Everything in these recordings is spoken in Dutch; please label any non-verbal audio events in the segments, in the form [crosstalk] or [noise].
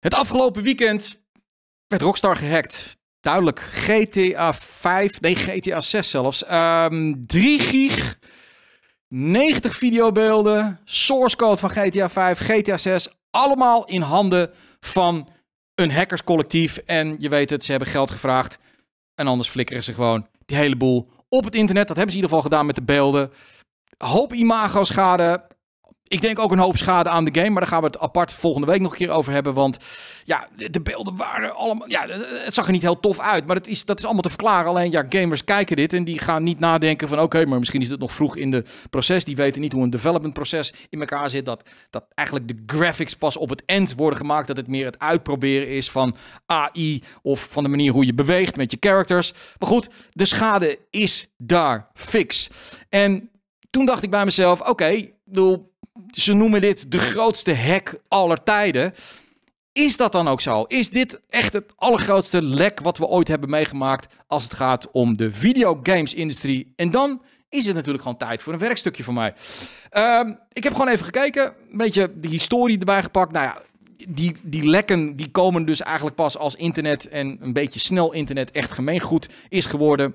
Het afgelopen weekend werd Rockstar gehackt. Duidelijk, GTA 5, nee GTA 6 zelfs. Um, ehm, 3 gig, 90 videobeelden, source code van GTA 5, GTA 6. Allemaal in handen van een hackerscollectief. En je weet het, ze hebben geld gevraagd. En anders flikkeren ze gewoon die hele boel op het internet. Dat hebben ze in ieder geval gedaan met de beelden. Hoop imago schade. Ik denk ook een hoop schade aan de game. Maar daar gaan we het apart volgende week nog een keer over hebben. Want ja, de beelden waren allemaal. Ja, eh, het zag er niet heel tof uit. Maar dat is, dat is allemaal te verklaren. Alleen ja, gamers kijken dit en die gaan niet nadenken van oké, maar misschien is het nog vroeg in de proces. Die weten niet hoe een development proces in elkaar zit. Dat, dat eigenlijk de graphics pas op het end worden gemaakt. Dat het meer het uitproberen is van AI of van de manier hoe je beweegt met je characters. Maar goed, de schade is daar fix. En toen dacht ik bij mezelf, oké, okay, ze noemen dit de grootste hack aller tijden. Is dat dan ook zo? Is dit echt het allergrootste lek wat we ooit hebben meegemaakt als het gaat om de videogames-industrie? En dan is het natuurlijk gewoon tijd voor een werkstukje van mij. Ehm, ik heb gewoon even gekeken, een beetje de historie erbij gepakt. Nou ja, die, die lekken die komen dus eigenlijk pas als internet en een beetje snel internet echt gemeengoed is geworden.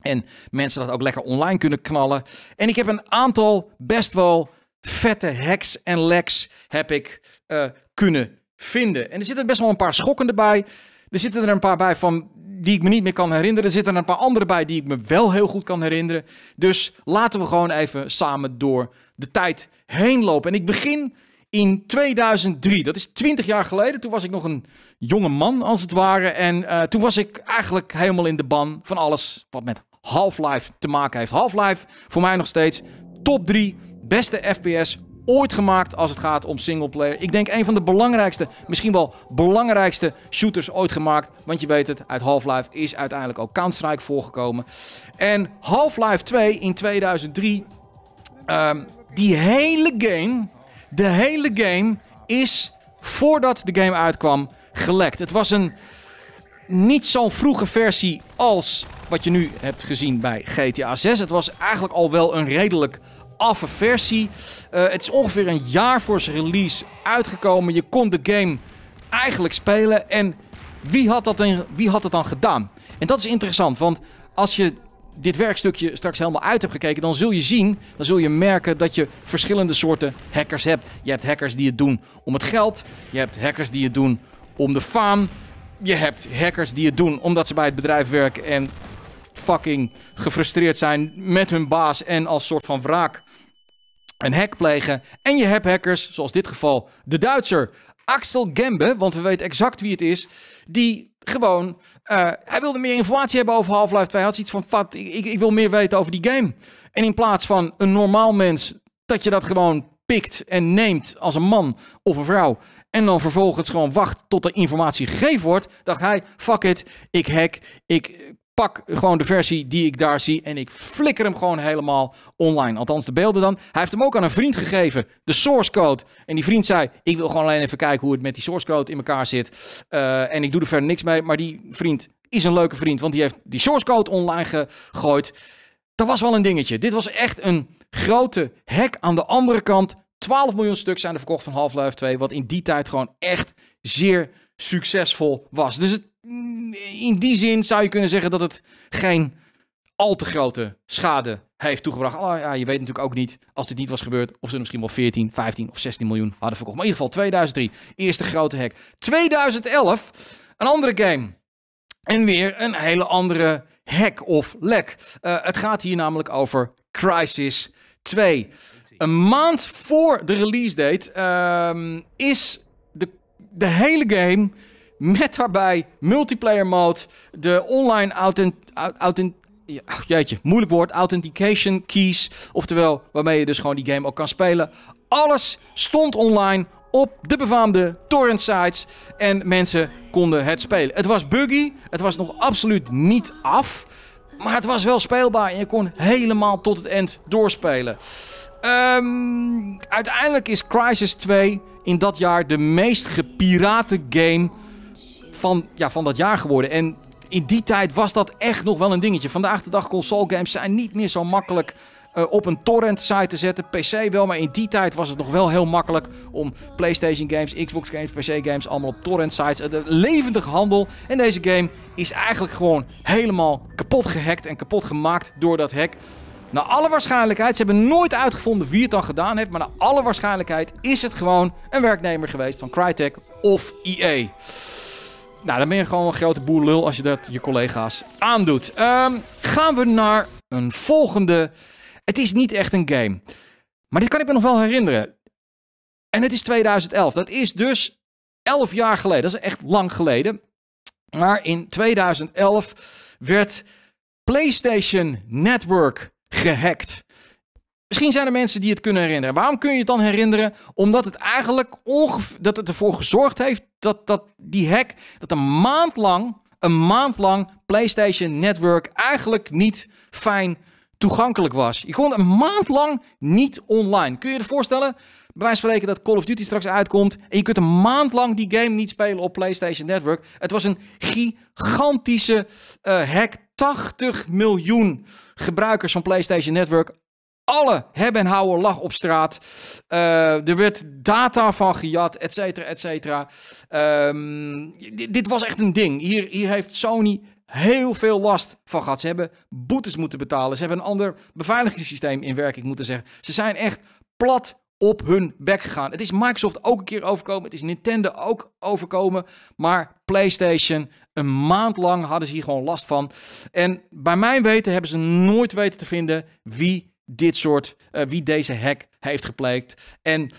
En mensen dat ook lekker online kunnen knallen. En ik heb een aantal best wel vette hacks en Lex heb ik eh, kunnen vinden. En er zitten best wel een paar schokkende bij. Er zitten er een paar bij van die ik me niet meer kan herinneren. Er zitten er een paar andere bij die ik me wel heel goed kan herinneren. Dus laten we gewoon even samen door de tijd heen lopen. En ik begin in 2003. Dat is 20 jaar geleden. Toen was ik nog een jonge man, als het ware. En eh, toen was ik eigenlijk helemaal in de ban van alles wat met Half-Life te maken heeft. Half-Life voor mij nog steeds top 3 beste FPS ooit gemaakt als het gaat om singleplayer. Ik denk een van de belangrijkste, misschien wel belangrijkste shooters ooit gemaakt. Want je weet het, uit Half-Life is uiteindelijk ook Counter-Strike voorgekomen. En Half-Life 2 in 2003, ehm, die hele game, de hele game is voordat de game uitkwam gelekt. Het was een niet zo'n vroege versie als wat je nu hebt gezien bij GTA 6. Het was eigenlijk al wel een redelijk affe versie. Eh, het is ongeveer een jaar voor zijn release uitgekomen. Je kon de game eigenlijk spelen. En wie had dat, dan, wie had dat dan gedaan? En dat is interessant, want als je dit werkstukje straks helemaal uit hebt gekeken, dan zul je zien, dan zul je merken dat je verschillende soorten hackers hebt. Je hebt hackers die het doen om het geld, je hebt hackers die het doen om de faam, je hebt hackers die het doen omdat ze bij het bedrijf werken en fucking gefrustreerd zijn met hun baas en als soort van wraak een hack plegen. En je hebt hackers, zoals dit geval de Duitser Axel Gembe, want we weten exact wie het is, die gewoon, eh, hij wilde meer informatie hebben over Half-Life 2. Hij had iets van, fat ik, ik wil meer weten over die game. En in plaats van een normaal mens, dat je dat gewoon pikt en neemt als een man of een vrouw. En dan vervolgens gewoon wacht tot er informatie gegeven wordt. Dacht hij, fuck it, ik hack, ik pak gewoon de versie die ik daar zie en ik flikker hem gewoon helemaal online. Althans, de beelden dan. Hij heeft hem ook aan een vriend gegeven, de source code. En die vriend zei: Ik wil gewoon alleen even kijken hoe het met die source code in elkaar zit. Eh, en ik doe er verder niks mee. Maar die vriend is een leuke vriend, want die heeft die source code online gegooid. Dat was wel een dingetje. Dit was echt een grote hek aan de andere kant. 12 miljoen stuks zijn er verkocht van Half-Life 2, wat in die tijd gewoon echt zeer succesvol was. Dus in die zin zou je kunnen zeggen dat het geen al te grote schade heeft toegebracht. Oh, ja, je weet natuurlijk ook niet, als dit niet was gebeurd, of ze misschien wel 14, 15 of 16 miljoen hadden verkocht. Maar in ieder geval 2003, eerste grote hack. 2011, een andere game. En weer een hele andere hack of lek. Eh, het gaat hier namelijk over Crisis 2. Een maand voor de release date ehm, is de hele game met daarbij multiplayer mode, de online authent, authent jeetje, moeilijk woord, authentication keys, oftewel waarmee je dus gewoon die game ook kan spelen. Alles stond online op de befaamde torrent sites en mensen konden het spelen. Het was buggy, het was nog absoluut niet af, maar het was wel speelbaar en je kon helemaal tot het eind doorspelen. Um, uiteindelijk is Crisis 2 in dat jaar de meest gepirate game van, ja, van dat jaar geworden. En in die tijd was dat echt nog wel een dingetje. Vandaag de dag console games zijn niet meer zo makkelijk eh, op een torrent site te zetten. PC wel, maar in die tijd was het nog wel heel makkelijk om PlayStation games, Xbox games, PC games allemaal op torrent sites. Uh, de levendige handel. En deze game is eigenlijk gewoon helemaal kapot gehackt en kapot gemaakt door dat hack. Naar alle waarschijnlijkheid, ze hebben nooit uitgevonden wie het dan gedaan heeft, maar naar alle waarschijnlijkheid is het gewoon een werknemer geweest van Crytek of EA. Nou, dan ben je gewoon een grote boel lul als je dat je collega's aandoet. Ehm, gaan we naar een volgende. Het is niet echt een game. Maar dit kan ik me nog wel herinneren. En het is 2011. Dat is dus 11 jaar geleden. Dat is echt lang geleden. Maar in 2011 werd PlayStation Network gehackt. Misschien zijn er mensen die het kunnen herinneren. Waarom kun je het dan herinneren? Omdat het eigenlijk dat het ervoor gezorgd heeft dat, dat die hack, dat een maand lang, een maand lang PlayStation Network eigenlijk niet fijn toegankelijk was. Je kon een maand lang niet online. Kun je je voorstellen? Bij wijze van spreken dat Call of Duty straks uitkomt. En je kunt een maand lang die game niet spelen op PlayStation Network. Het was een gigantische uh, hack. 80 miljoen gebruikers van PlayStation Network. Alle hebben en houden lag op straat. Eh, er werd data van gejat, et cetera, et cetera. Ehm, dit was echt een ding. Hier, hier heeft Sony heel veel last van gehad. Ze hebben boetes moeten betalen. Ze hebben een ander beveiligingssysteem in werking moeten zeggen. Ze zijn echt plat op hun bek gegaan. Het is Microsoft ook een keer overkomen. Het is Nintendo ook overkomen. Maar PlayStation, een maand lang hadden ze hier gewoon last van. En bij mijn weten hebben ze nooit weten te vinden wie dit soort, eh, wie deze hack heeft gepleegd. En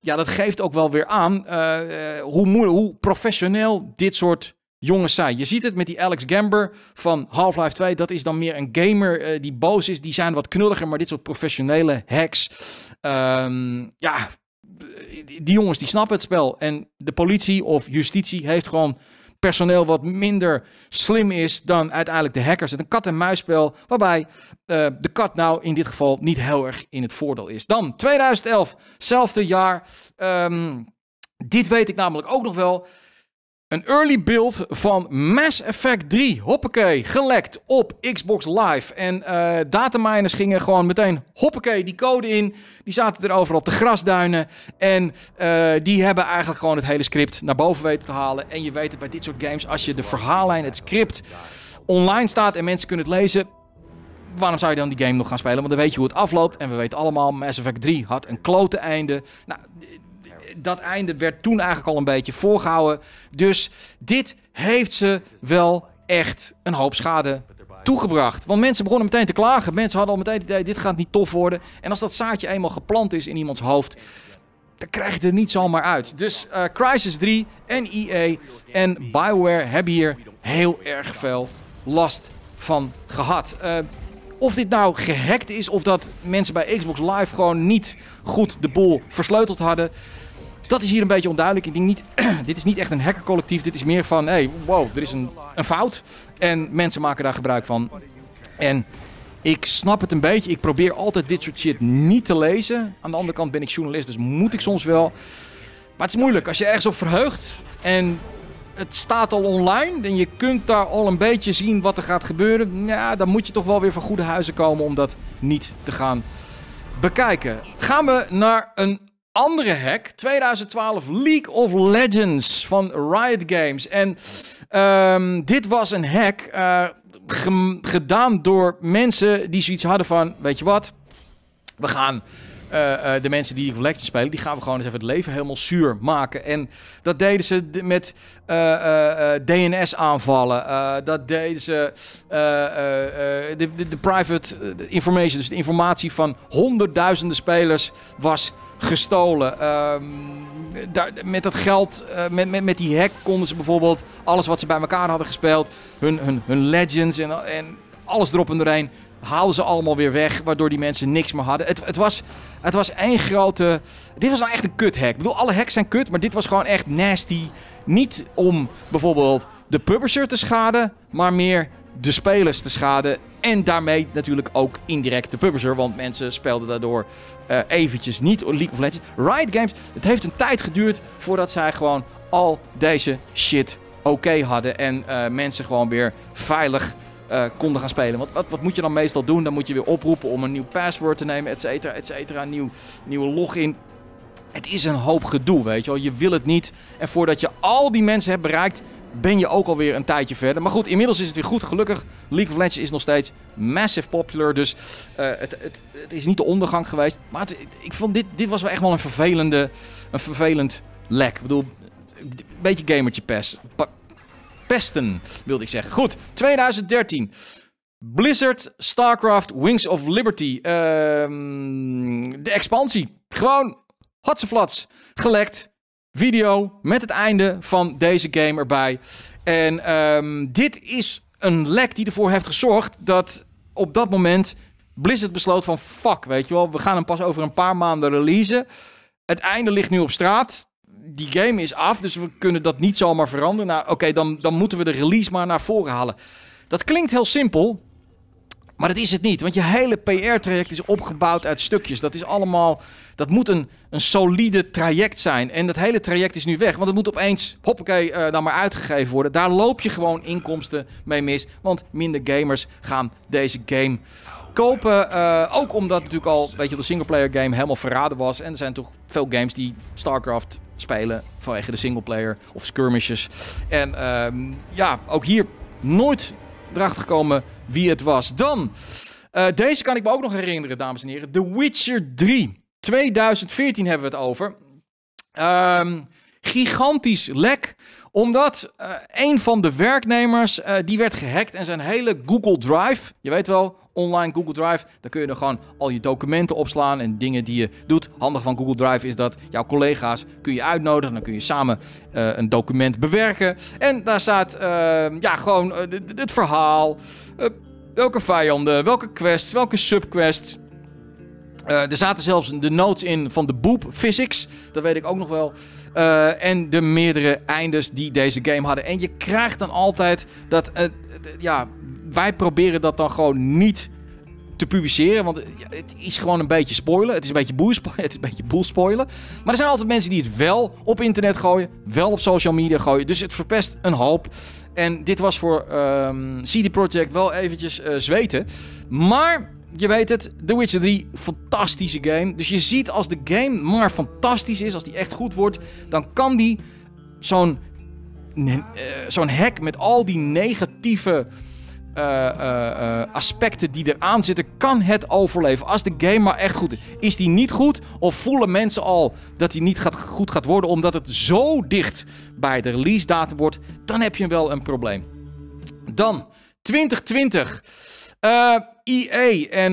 ja, dat geeft ook wel weer aan uh, hoe, hoe professioneel dit soort Jongens, zijn. Je ziet het met die Alex Gamber van Half-Life 2. Dat is dan meer een gamer eh, die boos is. Die zijn wat knulliger, maar dit soort professionele hacks. Ehm, ja, die jongens die snappen het spel. En de politie of justitie heeft gewoon personeel wat minder slim is dan uiteindelijk de hackers. Het een kat-en-muisspel waarbij eh, de kat nou in dit geval niet heel erg in het voordeel is. Dan 2011, zelfde jaar. Ehm, dit weet ik namelijk ook nog wel. Een early build van Mass Effect 3. Hoppakee, gelekt op Xbox Live. En uh, eh, dataminers gingen gewoon meteen hoppakee die code in. Die zaten er overal te grasduinen. En eh, die hebben eigenlijk gewoon het hele script naar boven weten te halen. En je weet het bij dit soort games, als je de verhaallijn, het script online staat en mensen kunnen het lezen. Waarom zou je dan die game nog gaan spelen? Want dan weet je hoe het afloopt. En we weten allemaal, Mass Effect 3 had een klote einde. Nou, dat einde werd toen eigenlijk al een beetje voorgehouden. Dus dit heeft ze wel echt een hoop schade toegebracht. Want mensen begonnen meteen te klagen. Mensen hadden al meteen idee, dit gaat niet tof worden. En als dat zaadje eenmaal geplant is in iemands hoofd, dan krijg je er niet zomaar uit. Dus uh, Crisis 3 en EA en Bioware hebben hier heel erg veel last van gehad. Eh, of dit nou gehackt is of dat mensen bij Xbox Live gewoon niet goed de boel versleuteld hadden. Dat is hier een beetje onduidelijk. Ik denk niet, [clears throat] dit is niet echt een hackercollectief. Dit is meer van, hey, wow, er is een, een fout. En mensen maken daar gebruik van. En ik snap het een beetje. Ik probeer altijd dit soort shit niet te lezen. Aan de andere kant ben ik journalist, dus moet ik soms wel. Maar het is moeilijk. Als je ergens op verheugt en het staat al online en je kunt daar al een beetje zien wat er gaat gebeuren. Ja, dan moet je toch wel weer van goede huizen komen om dat niet te gaan bekijken. Gaan we naar een andere hack, 2012 League of Legends van Riot Games. En ehm, dit was een hack eh, gedaan door mensen die zoiets hadden van, weet je wat, we gaan eh, eh, de mensen die League of Legends spelen, die gaan we gewoon eens even het leven helemaal zuur maken. En dat deden ze met DNS-aanvallen. dat deden ze de, de, de, private information, dus de informatie van honderdduizenden spelers was gestolen. Ehm, daar, met dat geld, eh, met, met, met die hack konden ze bijvoorbeeld alles wat ze bij elkaar hadden gespeeld, hun, hun, hun legends en, en alles erop en erheen, haalden ze allemaal weer weg. Waardoor die mensen niks meer hadden. Het, het was, het was een grote. Dit was nou echt een kut hack. Ik bedoel, alle hacks zijn kut, maar dit was gewoon echt nasty. Niet om bijvoorbeeld de publisher te schaden, maar meer de spelers te schaden en daarmee natuurlijk ook indirect de publisher. Want mensen speelden daardoor uh, eventjes niet League of Legends. Riot Games, het heeft een tijd geduurd voordat zij gewoon al deze shit oké hadden. En eh, mensen gewoon weer veilig eh, konden gaan spelen. Want wat, wat, moet je dan meestal doen? Dan moet je weer oproepen om een nieuw password te nemen, et cetera, et cetera. Nieuw, nieuwe login. Het is een hoop gedoe, weet je wel. Je wil het niet. En voordat je al die mensen hebt bereikt, ben je ook alweer een tijdje verder. Maar goed, inmiddels is het weer goed. Gelukkig, League of Legends is nog steeds massive popular. Dus eh, het, het, is niet de ondergang geweest. Maar ik vond dit, dit was wel echt wel een vervelende, een vervelend lek. Ik bedoel, een beetje gamertje pest, pesten, wilde ik zeggen. Goed, 2013. Blizzard, StarCraft, Wings of Liberty. Ehm, de expansie. Gewoon hotseflats, Gelekt video met het einde van deze game erbij. En ehm, dit is een lek die ervoor heeft gezorgd dat op dat moment Blizzard besloot van fuck, weet je wel, we gaan hem pas over een paar maanden releasen. Het einde ligt nu op straat. Die game is af, dus we kunnen dat niet zomaar veranderen. Nou, oké, dan, dan moeten we de release maar naar voren halen. Dat klinkt heel simpel, maar dat is het niet, want je hele PR-traject is opgebouwd uit stukjes. Dat is allemaal, dat moet een, solide traject zijn. En dat hele traject is nu weg, want het moet opeens, hoppakee, dan eh, nou maar uitgegeven worden. Daar loop je gewoon inkomsten mee mis, want minder gamers gaan deze game kopen. Eh, ook omdat natuurlijk al, weet je, de singleplayer game helemaal verraden was. En er zijn toch veel games die StarCraft spelen vanwege de singleplayer of skirmishes. En ehm, ja, ook hier nooit erachter gekomen wie het was. Dan, eh, deze kan ik me ook nog herinneren, dames en heren. The Witcher 3. 2014 hebben we het over. Ehm, gigantisch lek, omdat eh, een van de werknemers, eh, die werd gehackt en zijn hele Google Drive, je weet wel, online Google Drive. Daar kun je dan gewoon al je documenten opslaan en dingen die je doet. Handig van Google Drive is dat jouw collega's kun je uitnodigen. Dan kun je samen eh, een document bewerken. En daar staat ehm, ja, gewoon eh, het verhaal. Eh, welke vijanden, welke quests, welke subquests. er zaten zelfs de notes in van de boep physics. Dat weet ik ook nog wel. en de meerdere eindes die deze game hadden. En je krijgt dan altijd dat ja, wij proberen dat dan gewoon niet te publiceren. Want het is gewoon een beetje spoilen. Het is een beetje boel spoilen. [laughs] Het is een beetje boel spoilen. Maar er zijn altijd mensen die het wel op internet gooien. Wel op social media gooien. Dus het verpest een hoop. En dit was voor um, ehm, CD Project wel eventjes uh, zweten. Maar je weet het, The Witcher 3, fantastische game. Dus je ziet als de game maar fantastisch is, als die echt goed wordt, dan kan die zo'n uh, zo'n hack met al die negatieve eh, eh, eh, aspecten die eraan zitten, kan het overleven. Als de game maar echt goed is. Is die niet goed? Of voelen mensen al dat die niet gaat, goed gaat worden omdat het zo dicht bij de release datum wordt? Dan heb je wel een probleem. Dan 2020. Uh, EA en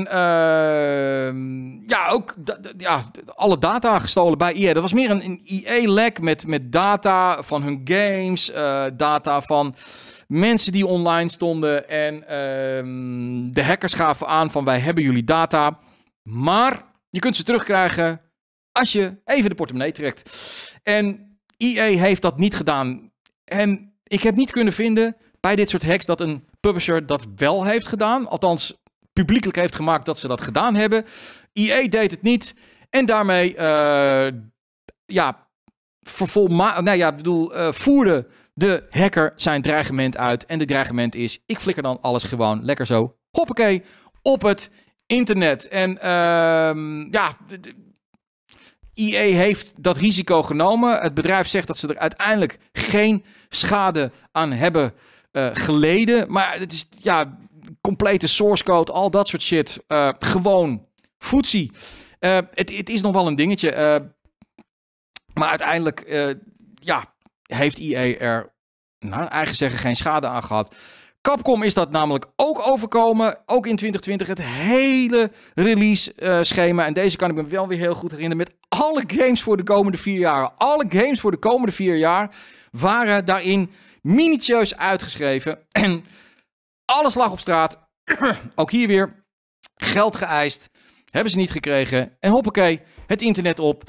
ja, ook ja, alle data gestolen bij EA. Dat was meer een, een EA-lek met, met data van hun games, data van mensen die online stonden. En ehm, de hackers gaven aan van wij hebben jullie data. Maar je kunt ze terugkrijgen als je even de portemonnee trekt. En EA heeft dat niet gedaan. En ik heb niet kunnen vinden bij dit soort hacks dat een publisher dat wel heeft gedaan. Althans, publiekelijk heeft gemaakt dat ze dat gedaan hebben. EA deed het niet. En daarmee eh, ja, vervolma nou ja, bedoel, eh, voerde de hacker zijn dreigement uit. En de dreigement is: ik flikker dan alles gewoon lekker zo. Hoppakee, op het internet. En ehm, ja. IE heeft dat risico genomen. Het bedrijf zegt dat ze er uiteindelijk geen schade aan hebben eh, geleden. Maar het is ja, complete source code, al dat soort shit. Eh, gewoon footsie. het, het, is nog wel een dingetje. Maar uiteindelijk eh, ja, heeft EA er nou, eigen zeggen geen schade aan gehad. Capcom is dat namelijk ook overkomen. Ook in 2020 het hele release schema. En deze kan ik me wel weer heel goed herinneren. Met alle games voor de komende vier jaar. Alle games voor de komende vier jaar waren daarin minutieus uitgeschreven. En alles lag op straat. [clears throat] ook hier weer geld geëist. Hebben ze niet gekregen. En hoppakee, het internet op.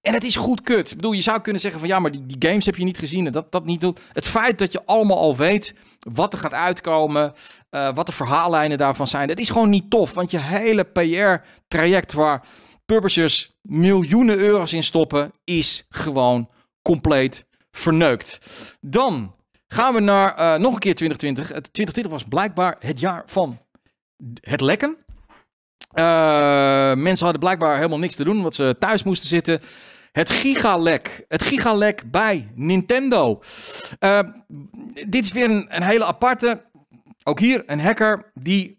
En het is goed kut. Ik bedoel, je zou kunnen zeggen van ja, maar die, die games heb je niet gezien en dat, dat niet doet. Het feit dat je allemaal al weet wat er gaat uitkomen, eh, wat de verhaallijnen daarvan zijn, dat is gewoon niet tof. Want je hele PR-traject waar publishers miljoenen euro's in stoppen, is gewoon compleet verneukt. Dan gaan we naar eh, nog een keer 2020. 2020 was blijkbaar het jaar van het lekken. Eh, mensen hadden blijkbaar helemaal niks te doen, wat ze thuis moesten zitten. Het gigalek. Het gigalek bij Nintendo. Eh, dit is weer een, een, hele aparte. Ook hier een hacker die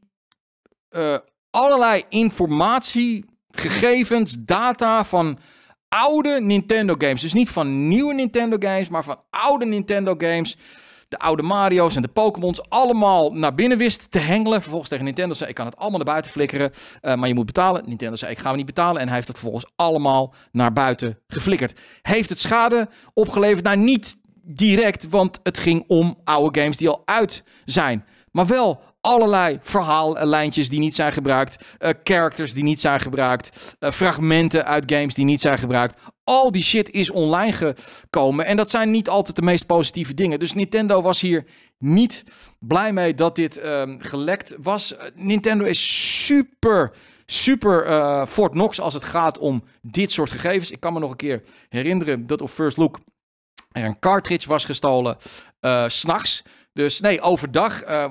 eh, allerlei informatie, gegevens, data van oude Nintendo games. Dus niet van nieuwe Nintendo games, maar van oude Nintendo games de oude Mario's en de Pokémons allemaal naar binnen wist te hengelen. Vervolgens tegen Nintendo zei: Ik kan het allemaal naar buiten flikkeren, eh, maar je moet betalen. Nintendo zei: Ik ga het niet betalen. En hij heeft het vervolgens allemaal naar buiten geflikkerd. Heeft het schade opgeleverd? Nou, niet direct, want het ging om oude games die al uit zijn. Maar wel allerlei verhaallijntjes die niet zijn gebruikt. Uh, characters die niet zijn gebruikt. Eh, fragmenten uit games die niet zijn gebruikt. Al die shit is online gekomen. En dat zijn niet altijd de meest positieve dingen. Dus Nintendo was hier niet blij mee dat dit ehm, gelekt was. Eh, Nintendo is super super uh, Fort Knox als het gaat om dit soort gegevens. Ik kan me nog een keer herinneren dat op First Look er een cartridge was gestolen. Uh, S'nachts. Dus nee, overdag, eh,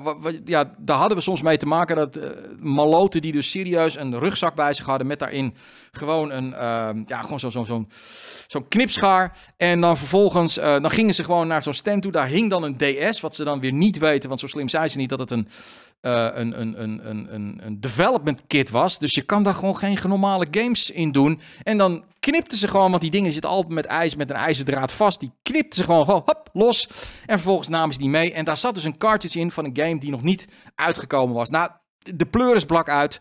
ja, daar hadden we soms mee te maken dat eh, maloten die dus serieus een rugzak bij zich hadden met daarin gewoon een, ehm, ja, gewoon zo'n zo, zo, knipschaar. En dan vervolgens, eh, dan gingen ze gewoon naar zo'n stand toe, daar hing dan een DS, wat ze dan weer niet weten, want zo slim zijn ze niet, dat het een een, een, een, een, een development kit was. Dus je kan daar gewoon geen normale games in doen. En dan knipten ze gewoon, want die dingen zitten altijd met ijs, met een ijzerdraad vast. Die knipten ze gewoon, gewoon hop, los. En vervolgens namen ze die mee. En daar zat dus een cartridge in van een game die nog niet uitgekomen was. Nou, de is blak uit.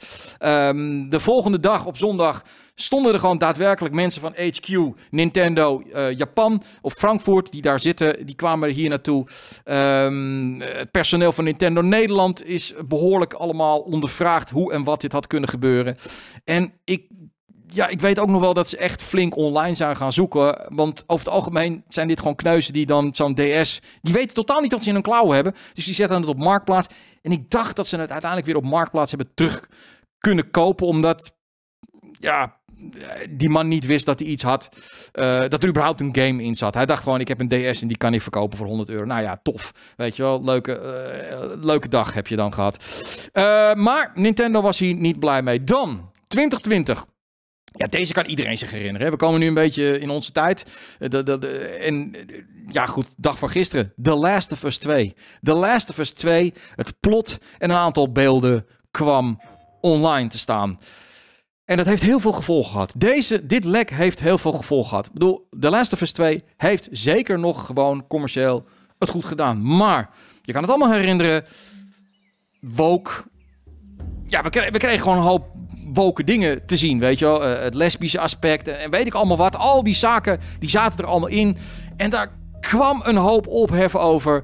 de volgende dag op zondag stonden er gewoon daadwerkelijk mensen van HQ, Nintendo, eh, Japan of Frankfurt die daar zitten. Die kwamen hier naartoe. Ehm, het personeel van Nintendo Nederland is behoorlijk allemaal ondervraagd hoe en wat dit had kunnen gebeuren. En ik ja, ik weet ook nog wel dat ze echt flink online zijn gaan zoeken. Want over het algemeen zijn dit gewoon kneuzen die dan zo'n DS. Die weten totaal niet wat ze in hun klauwen hebben. Dus die zetten het op marktplaats. En ik dacht dat ze het uiteindelijk weer op marktplaats hebben terug kunnen kopen. Omdat. Ja, die man niet wist dat hij iets had. Eh, dat er überhaupt een game in zat. Hij dacht gewoon: ik heb een DS en die kan ik verkopen voor 100 euro. Nou ja, tof. Weet je wel, leuke, eh, leuke dag heb je dan gehad. Eh, maar Nintendo was hier niet blij mee. Dan 2020. Ja, deze kan iedereen zich herinneren. We komen nu een beetje in onze tijd. en ja, goed, dag van gisteren. The Last of Us 2. The Last of Us 2, het plot en een aantal beelden kwam online te staan. En dat heeft heel veel gevolgen gehad. Deze, dit lek heeft heel veel gevolgen gehad. Ik bedoel, The Last of Us 2 heeft zeker nog gewoon commercieel het goed gedaan. Maar, je kan het allemaal herinneren, woke... Ja, we, kregen, we kregen gewoon een hoop woke dingen te zien, weet je wel. Eh, het lesbische aspect en weet ik allemaal wat. Al die zaken, die zaten er allemaal in. En daar kwam een hoop ophef over.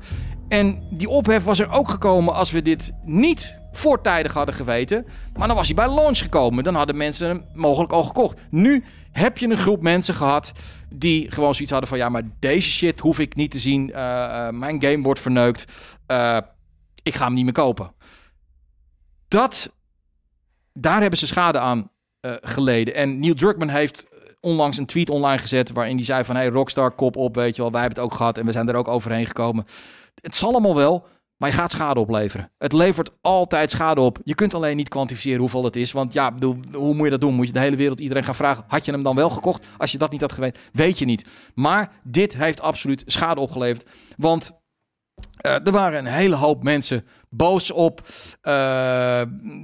En die ophef was er ook gekomen als we dit niet voortijdig hadden geweten. Maar dan was hij bij launch gekomen. Dan hadden mensen hem mogelijk al gekocht. Nu heb je een groep mensen gehad die gewoon zoiets hadden van... ja, maar deze shit hoef ik niet te zien. Eh, eh, mijn game wordt verneukt. Eh, ik ga hem niet meer kopen. Dat, daar hebben ze schade aan geleden. En Neil Druckmann heeft onlangs een tweet online gezet... waarin hij zei van, hey Rockstar, kop op, weet je wel. Wij hebben het ook gehad en we zijn er ook overheen gekomen. Het zal allemaal wel... Maar je gaat schade opleveren. Het levert altijd schade op. Je kunt alleen niet kwantificeren hoeveel het is. Want ja, hoe moet je dat doen? Moet je de hele wereld iedereen gaan vragen: had je hem dan wel gekocht? Als je dat niet had geweten, weet je niet. Maar dit heeft absoluut schade opgeleverd. Want eh, er waren een hele hoop mensen boos op. Eh,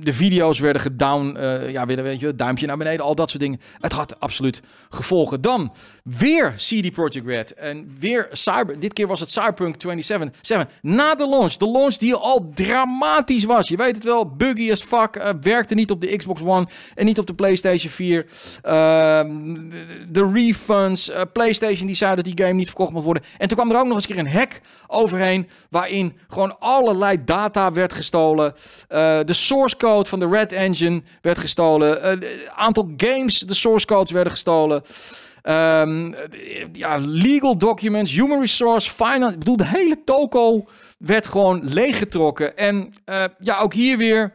de video's werden gedown, eh, ja, weer, weet je, duimpje naar beneden, al dat soort dingen. Het had absoluut gevolgen. Dan weer CD Projekt Red en weer Cyber. Dit keer was het Cyberpunk 27. Na de launch, de launch die al dramatisch was. Je weet het wel, buggy as fuck, werkte niet op de Xbox One en niet op de PlayStation 4. Ehm, de refunds, PlayStation die zeiden dat die game niet verkocht mocht worden. En toen kwam er ook nog eens een keer een hack overheen waarin gewoon allerlei data werd gestolen. Eh, de source code van de Red Engine werd gestolen. een eh, aantal games, de source codes werden gestolen. Ehm, ja, legal documents, human resource, finance. Ik bedoel, de hele toko werd gewoon leeggetrokken. En eh, ja, ook hier weer.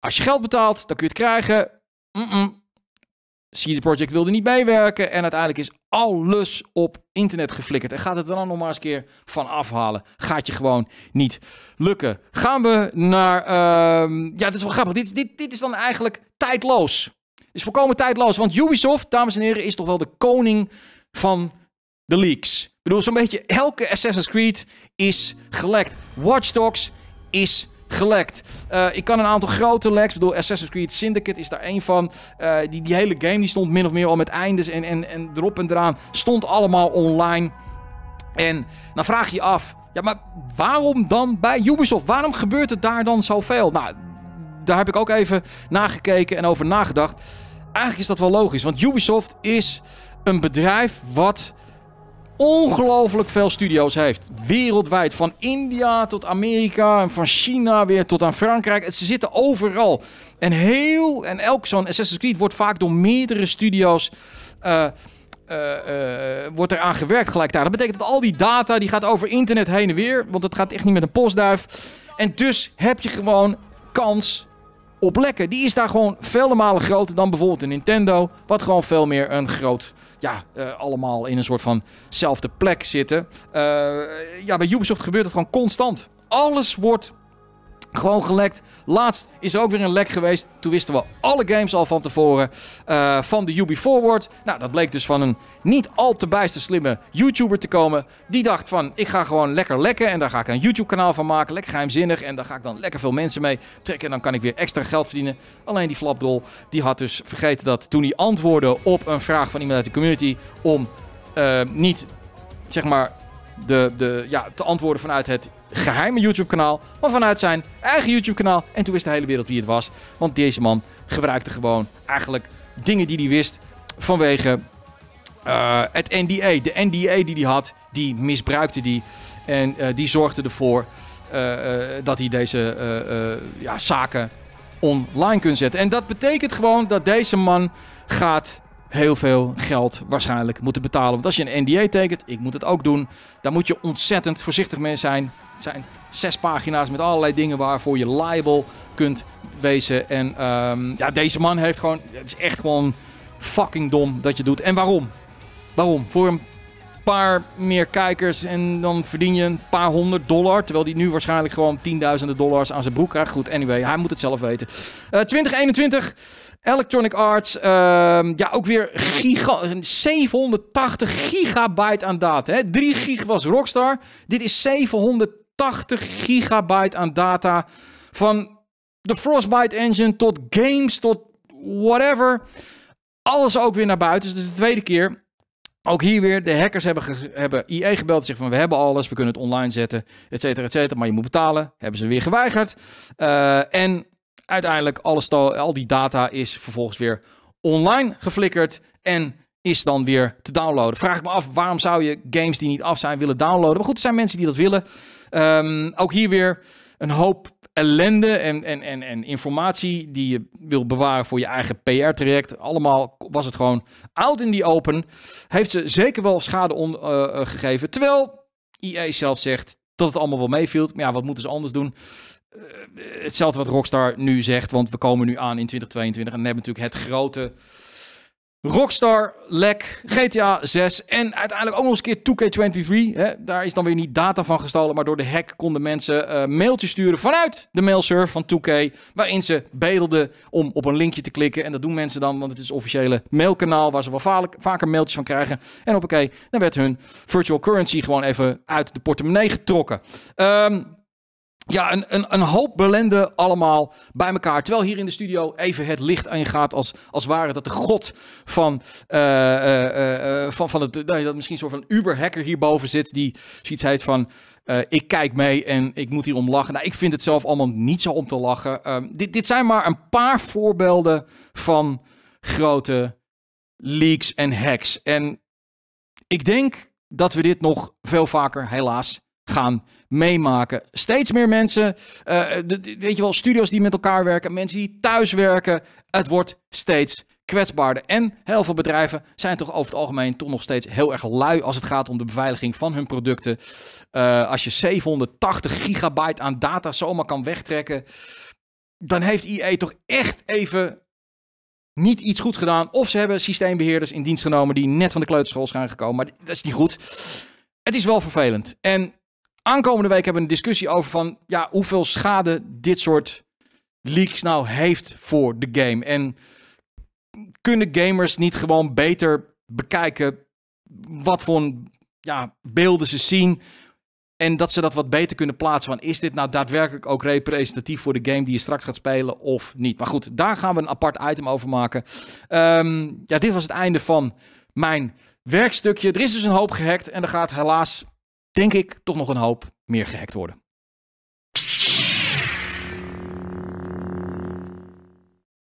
Als je geld betaalt, dan kun je het krijgen. CD project wilde niet meewerken. En uiteindelijk is alles op internet geflikkerd. En gaat het er dan nog maar eens keer van afhalen. Gaat je gewoon niet lukken. Gaan we naar... Ehm, ja, dit is wel grappig. Dit, dit, dit is dan eigenlijk tijdloos. Het is volkomen tijdloos. Want Ubisoft, dames en heren, is toch wel de koning van de leaks. Ik bedoel, zo'n beetje elke Assassin's Creed is gelekt. Watch Dogs is gelekt. Eh, ik kan een aantal grote leks. Ik bedoel, Assassin's Creed Syndicate is daar één van. Eh, die, die hele game die stond min of meer al met eindes en, en, en erop en eraan. Stond allemaal online. En dan vraag je je af... Ja, maar waarom dan bij Ubisoft? Waarom gebeurt het daar dan zoveel? Nou, daar heb ik ook even nagekeken en over nagedacht. Eigenlijk is dat wel logisch. Want Ubisoft is een bedrijf wat ongelooflijk veel studio's heeft. Wereldwijd. Van India tot Amerika. En van China weer tot aan Frankrijk. Ze zitten overal. En heel. En elk zo'n Assassin's Creed wordt vaak door meerdere studio's. Eh, eh, eh, wordt eraan gewerkt gelijk daar. Dat betekent dat al die data die gaat over internet heen en weer. Want het gaat echt niet met een postduif. En dus heb je gewoon kans op lekken. Die is daar gewoon vele malen groter dan bijvoorbeeld een Nintendo. Wat gewoon veel meer een groot ja, eh, allemaal in een soort van zelfde plek zitten. Eh, ja, bij Ubisoft gebeurt dat gewoon constant. Alles wordt gewoon gelekt. Laatst is er ook weer een lek geweest. Toen wisten we alle games al van tevoren uh, van de UB Forward. Nou, dat bleek dus van een niet al te bijster slimme YouTuber te komen. Die dacht van, ik ga gewoon lekker lekken en daar ga ik een YouTube-kanaal van maken. Lekker geheimzinnig en daar ga ik dan lekker veel mensen mee trekken. En dan kan ik weer extra geld verdienen. Alleen die flapdrol, die had dus vergeten dat toen hij antwoordde op een vraag van iemand uit de community... om eh, niet, zeg maar, de, de, ja, te antwoorden vanuit het geheime YouTube-kanaal, maar vanuit zijn eigen YouTube-kanaal. En toen wist de hele wereld wie het was. Want deze man gebruikte gewoon eigenlijk dingen die hij wist vanwege eh, het NDA. De NDA die hij had, die misbruikte die. En eh, die zorgde ervoor eh, dat hij deze ja, zaken online kunt zetten. En dat betekent gewoon dat deze man gaat heel veel geld waarschijnlijk moeten betalen. Want als je een NDA tekent, ik moet het ook doen, Daar moet je ontzettend voorzichtig mee zijn. Het zijn zes pagina's met allerlei dingen waarvoor je liable kunt wezen. En ehm, ja, deze man heeft gewoon, het is echt gewoon fucking dom dat je doet. En waarom? Waarom? Voor een paar meer kijkers en dan verdien je een paar honderd dollar. Terwijl hij nu waarschijnlijk gewoon tienduizenden dollars aan zijn broek krijgt. Goed, anyway, hij moet het zelf weten. 2021. Eh, Electronic Arts, ehm, ja, ook weer giga 780 gigabyte aan data. Hè? 3 gig was Rockstar. Dit is 780 gigabyte aan data. Van de Frostbite engine tot games, tot whatever. Alles ook weer naar buiten. Dus is de tweede keer ook hier weer, de hackers hebben, hebben IE gebeld. Zeggen van, we hebben alles, we kunnen het online zetten, et cetera, et cetera. Maar je moet betalen. Hebben ze weer geweigerd. Eh, en uiteindelijk, alles, al die data is vervolgens weer online geflikkerd. En is dan weer te downloaden. Vraag ik me af, waarom zou je games die niet af zijn willen downloaden? Maar goed, er zijn mensen die dat willen. Ehm, ook hier weer een hoop ellende en, en, en, en informatie die je wil bewaren voor je eigen PR-traject. Allemaal was het gewoon out in the open. Heeft ze zeker wel schade on, eh, eh, gegeven. Terwijl EA zelf zegt dat het allemaal wel meeviel. Maar ja, wat moeten ze anders doen? Eh, hetzelfde wat Rockstar nu zegt, want we komen nu aan in 2022 en hebben natuurlijk het grote Rockstar lek, GTA 6 en uiteindelijk ook nog eens een keer 2K23. Hè? Daar is dan weer niet data van gestolen, maar door de hack konden mensen eh, mailtjes sturen vanuit de mailserver van 2K, waarin ze bedelden om op een linkje te klikken. En dat doen mensen dan, want het is het officiële mailkanaal waar ze wel vaker mailtjes van krijgen. En op oké, dan werd hun virtual currency gewoon even uit de portemonnee getrokken. Um, ja, een, een, een, hoop belenden allemaal bij elkaar. Terwijl hier in de studio even het licht aan je gaat. Als, als ware dat de god van, eh, eh, eh, van, van het. Nou, dat misschien een soort van Uber-hacker hierboven zit. Die zoiets heet van. ik kijk mee en ik moet hier om lachen. Nou, ik vind het zelf allemaal niet zo om te lachen. Ehm, dit, dit zijn maar een paar voorbeelden van grote leaks en hacks. En ik denk dat we dit nog veel vaker, helaas, gaan meemaken. Steeds meer mensen, eh, weet je wel, studio's die met elkaar werken, mensen die thuis werken. Het wordt steeds kwetsbaarder. En heel veel bedrijven zijn toch over het algemeen toch nog steeds heel erg lui als het gaat om de beveiliging van hun producten. Eh, als je 780 gigabyte aan data zomaar kan wegtrekken, dan heeft IE toch echt even niet iets goed gedaan. Of ze hebben systeembeheerders in dienst genomen die net van de kleuterschool zijn gekomen. Maar dat is niet goed. Het is wel vervelend. En Aankomende week hebben we een discussie over van ja, hoeveel schade dit soort leaks nou heeft voor de game. En kunnen gamers niet gewoon beter bekijken wat voor ja, beelden ze zien. En dat ze dat wat beter kunnen plaatsen. Van is dit nou daadwerkelijk ook representatief voor de game die je straks gaat spelen of niet? Maar goed, daar gaan we een apart item over maken. Ehm, ja, dit was het einde van mijn werkstukje. Er is dus een hoop gehackt en er gaat helaas denk ik, toch nog een hoop meer gehackt worden.